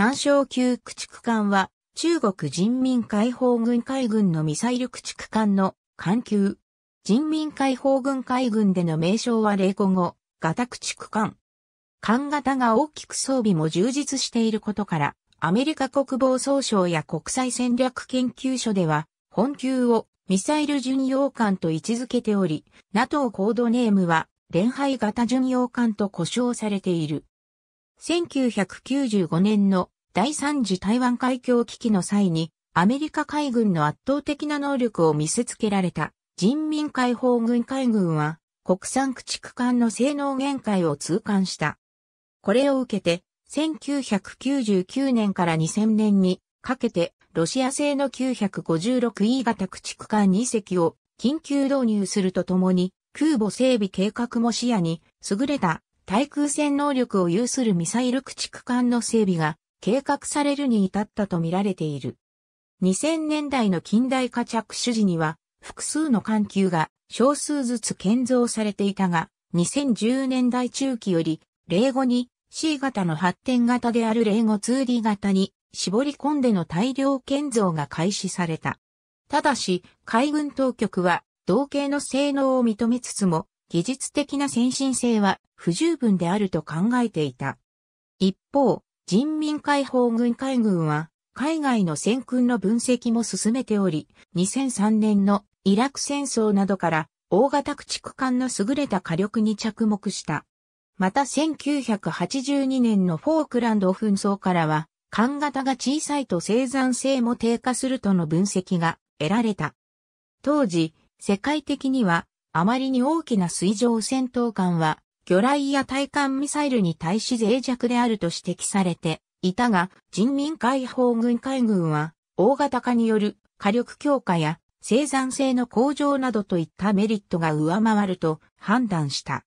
南昌級駆逐艦は、中国人民解放軍海軍のミサイル駆逐艦の艦級。人民解放軍海軍での名称は霊個後、型駆逐艦。艦型が大きく装備も充実していることから、アメリカ国防総省や国際戦略研究所では、本級をミサイル巡洋艦と位置づけており、NATO コードネームは、連敗型巡洋艦と呼称されている。1995年の第3次台湾海峡危機の際に、アメリカ海軍の圧倒的な能力を見せつけられた人民解放軍海軍は国産駆逐艦の性能限界を痛感した。これを受けて1999年から2000年にかけてロシア製の 956E 型駆逐艦2隻を緊急導入するとともに空母整備計画も視野に優れた対空戦能力を有するミサイル駆逐艦の整備が計画されるに至ったとみられている。2000年代の近代化着手時には複数の艦級が少数ずつ建造されていたが、2010年代中期より、例後に C 型の発展型である例後 2D 型に絞り込んでの大量建造が開始された。ただし、海軍当局は同型の性能を認めつつも、技術的な先進性は不十分であると考えていた。一方、人民解放軍海軍は海外の戦訓の分析も進めており、2003年のイラク戦争などから大型駆逐艦の優れた火力に着目した。また1982年のフォークランド紛争からは、艦型が小さいと生産性も低下するとの分析が得られた。当時、世界的にはあまりに大きな水上戦闘艦は、魚雷や対艦ミサイルに対し脆弱であると指摘されていたが、人民解放軍海軍は、大型化による火力強化や生産性の向上などといったメリットが上回ると判断した。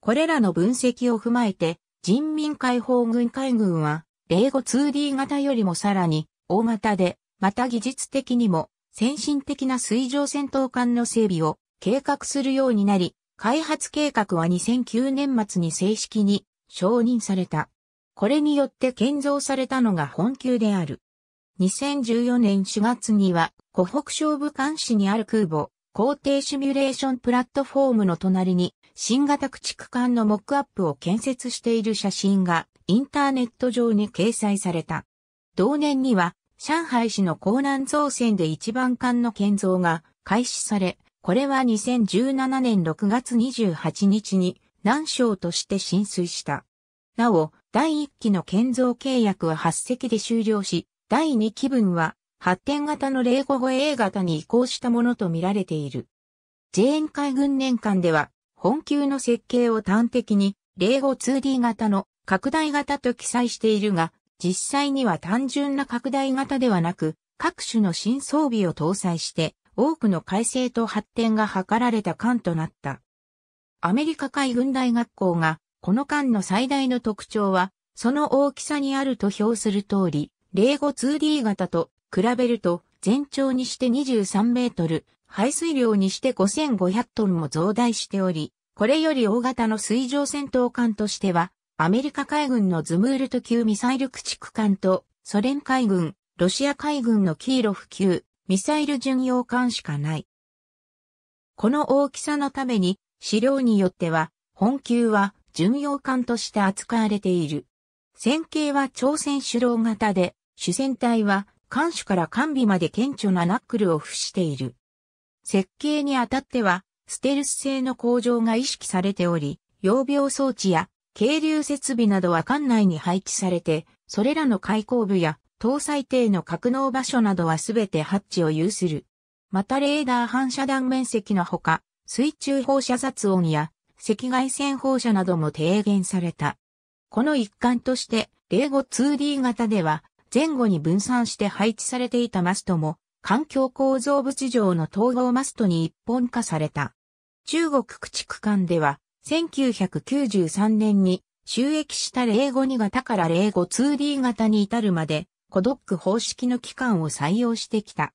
これらの分析を踏まえて、人民解放軍海軍は、米語 2D 型よりもさらに、大型で、また技術的にも、先進的な水上戦闘艦の整備を計画するようになり、開発計画は2009年末に正式に承認された。これによって建造されたのが本級である。2014年4月には、湖北省武漢市にある空母、皇帝シミュレーションプラットフォームの隣に、新型駆逐艦のモックアップを建設している写真が、インターネット上に掲載された。同年には、上海市の江南造船で一番艦の建造が開始され、これは2017年6月28日に南省として浸水した。なお、第1期の建造契約は8隻で終了し、第2期分は発展型の0 5後 A 型に移行したものとみられている。ジェーン海軍年間では、本級の設計を端的に、0 5 2D 型の拡大型と記載しているが、実際には単純な拡大型ではなく、各種の新装備を搭載して、多くの改正と発展が図られた艦となった。アメリカ海軍大学校が、この艦の最大の特徴は、その大きさにあると評する通り、0 5 2D 型と比べると、全長にして23メートル、排水量にして5500トンも増大しており、これより大型の水上戦闘艦としては、アメリカ海軍のズムールト級ミサイル駆逐艦と、ソ連海軍、ロシア海軍のキーロフ級、ミサイル巡洋艦しかない。この大きさのために、資料によっては、本級は巡洋艦として扱われている。戦型は朝鮮主郎型で、主戦隊は艦首から艦尾まで顕著なナックルを付している。設計にあたっては、ステルス性の向上が意識されており、養病装置や、軽流設備などは艦内に配置されて、それらの開口部や搭載艇の格納場所などはすべてハッチを有する。またレーダー反射弾面積のほか、水中放射雑音や赤外線放射なども低減された。この一環として、例語 2D 型では、前後に分散して配置されていたマストも、環境構造物上の統合マストに一本化された。中国駆逐艦では、1993年に収益した例語2型から例語 2D 型に至るまで、コドック方式の機関を採用してきた。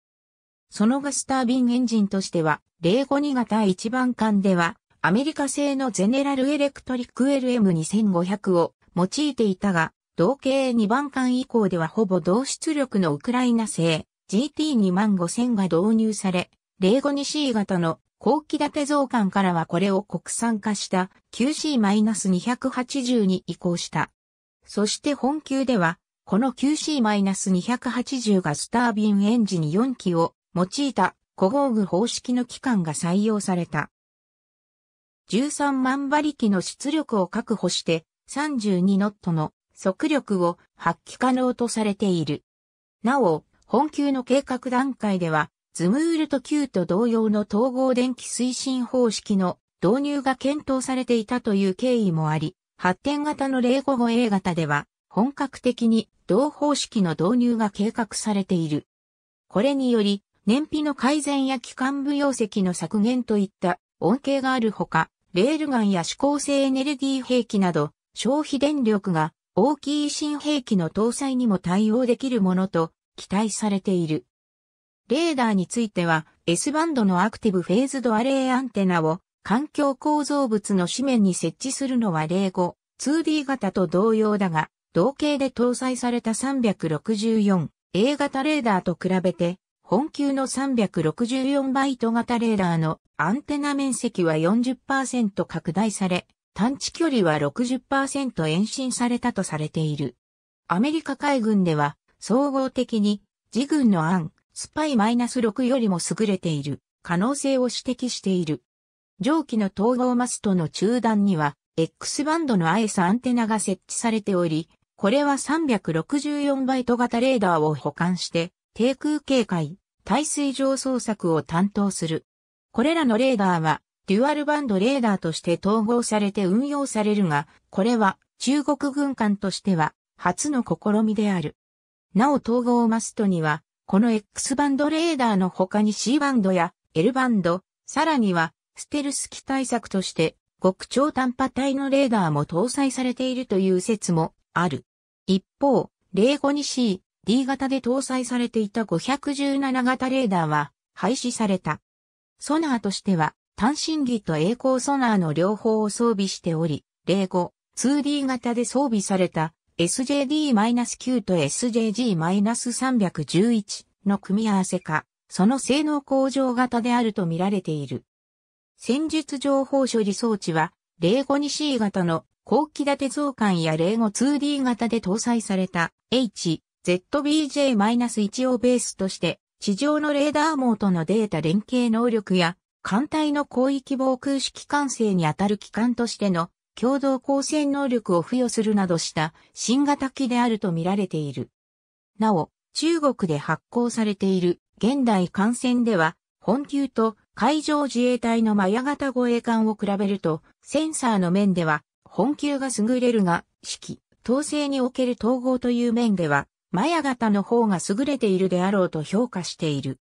そのガスタービンエンジンとしては、052型1番艦では、アメリカ製のゼネラルエレクトリック LM2500 を用いていたが、同型2番艦以降ではほぼ同出力のウクライナ製 GT25000 が導入され、052C 型の後期建て増艦からはこれを国産化した QC-280 に移行した。そして本級ではこの QC-280 がスタービンエンジン4機を用いた古豪具方式の機関が採用された。13万馬力の出力を確保して32ノットの速力を発揮可能とされている。なお、本級の計画段階では、ズムールと Q と同様の統合電気推進方式の導入が検討されていたという経緯もあり、発展型の 055A 型では、本格的に同方式の導入が計画されている。これにより、燃費の改善や機関部容積の削減といった恩恵があるほか、レールガンや指向性エネルギー兵器など、消費電力が大きい新兵器の搭載にも対応できるものと期待されている。レーダーについては、S バンドのアクティブフェーズドアレイアンテナを環境構造物の紙面に設置するのは例5、2D 型と同様だが、同型で搭載された364 A 型レーダーと比べて、本級の364バイト型レーダーのアンテナ面積は40%拡大され、探知距離は60%延伸されたとされている。アメリカ海軍では、総合的に、自軍の案、スパイマイナス -6 よりも優れている可能性を指摘している。上記の統合マストの中段には、X バンドの IS アンテナが設置されており、これは364バイト型レーダーを保管して、低空警戒、耐水上捜索を担当する。これらのレーダーは、デュアルバンドレーダーとして統合されて運用されるが、これは中国軍艦としては初の試みである。なお統合マストには、この X バンドレーダーの他に C バンドや L バンド、さらにはステルス機対策として極超短波体のレーダーも搭載されているという説もある。一方、052C、D 型で搭載されていた517型レーダーは廃止された。ソナーとしては、単身儀と栄光ソナーの両方を装備しており、05、2D 型で装備された SJD-9 と SJG-311 の組み合わせか、その性能向上型であると見られている。戦術情報処理装置は、052C 型の後期建て増刊や例後 2D 型で搭載された HZBJ-1 をベースとして地上のレーダー網とのデータ連携能力や艦隊の広域防空式管制にあたる機関としての共同構成能力を付与するなどした新型機であると見られている。なお、中国で発行されている現代艦船では、本級と海上自衛隊のマヤ型護衛艦を比べると、センサーの面では本級が優れるが、式、統制における統合という面では、マヤ型の方が優れているであろうと評価している。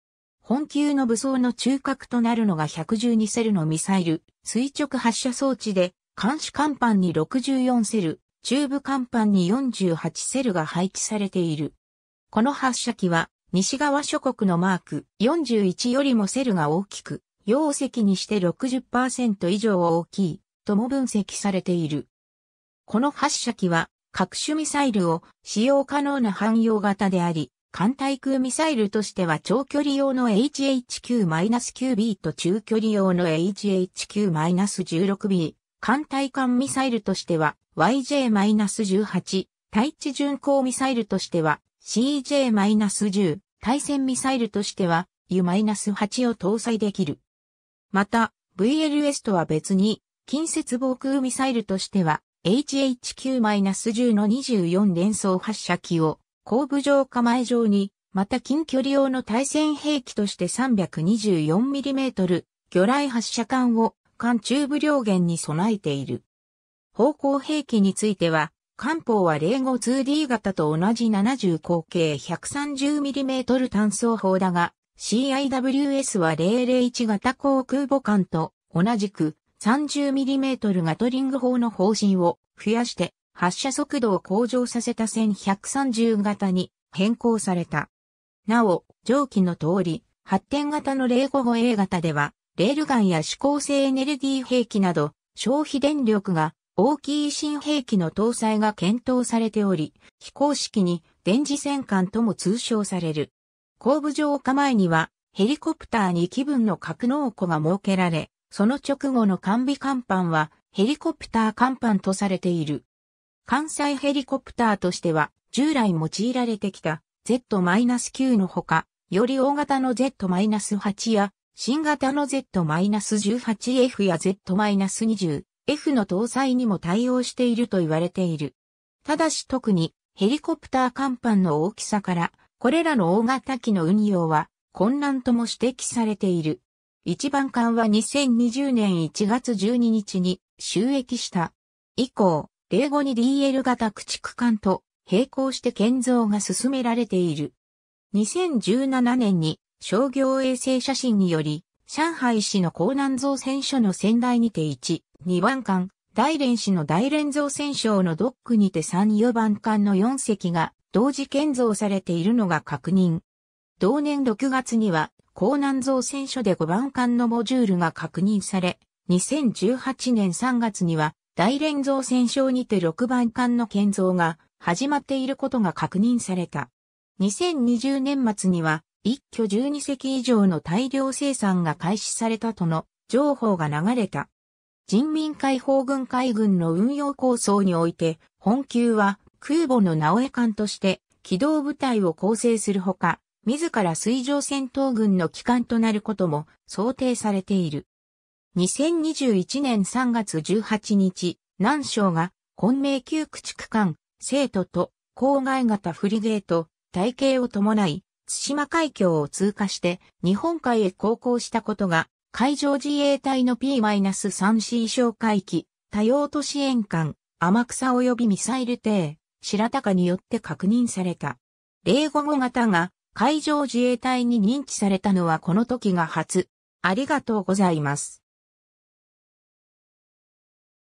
本級の武装の中核となるのが112セルのミサイル、垂直発射装置で、監視甲板に64セル、中部甲板に48セルが配置されている。この発射機は、西側諸国のマーク41よりもセルが大きく、容積にして60%以上大きい、とも分析されている。この発射機は各種ミサイルを使用可能な汎用型であり、艦対空ミサイルとしては長距離用の HHQ-9B と中距離用の HHQ-16B、艦対艦ミサイルとしては YJ-18、対地巡航ミサイルとしては CJ-10、対戦ミサイルとしては U-8 を搭載できる。また、VLS とは別に近接防空ミサイルとしては、HHQ-10 の24連装発射機を、後部上構え上に、また近距離用の対戦兵器として 324mm 魚雷発射管を艦中部両舷に備えている。方向兵器については、艦砲は 05-2D 型と同じ70口径 130mm 単装砲だが、CIWS は001型航空母艦と同じく 30mm ガトリング砲の方針を増やして発射速度を向上させた1130型に変更された。なお、上記の通り、発展型の 055A 型では、レールガンや指向性エネルギー兵器など、消費電力が大きい新兵器の搭載が検討されており、非公式に電磁戦艦とも通称される。後部上構えには、ヘリコプターに気分の格納庫が設けられ、その直後の完備艦板はヘリコプター艦板とされている。関西ヘリコプターとしては従来用いられてきた Z-9 のほか、より大型の Z-8 や新型の Z-18F や Z-20F の搭載にも対応していると言われている。ただし特にヘリコプター艦板の大きさから、これらの大型機の運用は困難とも指摘されている。一番艦は2020年1月12日に収益した。以降、例後に DL 型駆逐艦と並行して建造が進められている。2017年に商業衛星写真により、上海市の江南造船所の仙台にて1、二番艦、大連市の大連造船所のドックにて三、四番艦の四隻が同時建造されているのが確認。同年6月には江南造船所で5番艦のモジュールが確認され、2018年3月には大連造船所にて6番艦の建造が始まっていることが確認された。2020年末には一挙12隻以上の大量生産が開始されたとの情報が流れた。人民解放軍海軍の運用構想において、本級は空母の直江艦として機動部隊を構成するほか、自ら水上戦闘軍の機関となることも想定されている。2021年3月18日、南省が混迷旧駆逐艦、生徒と郊外型フリゲート、体系を伴い、津島海峡を通過して日本海へ航行したことが、海上自衛隊の P-3C 哨戒機、多用途支援艦、天草及びミサイル艇、白鷹によって確認された。例5号型が海上自衛隊に認知されたのはこの時が初。ありがとうございます。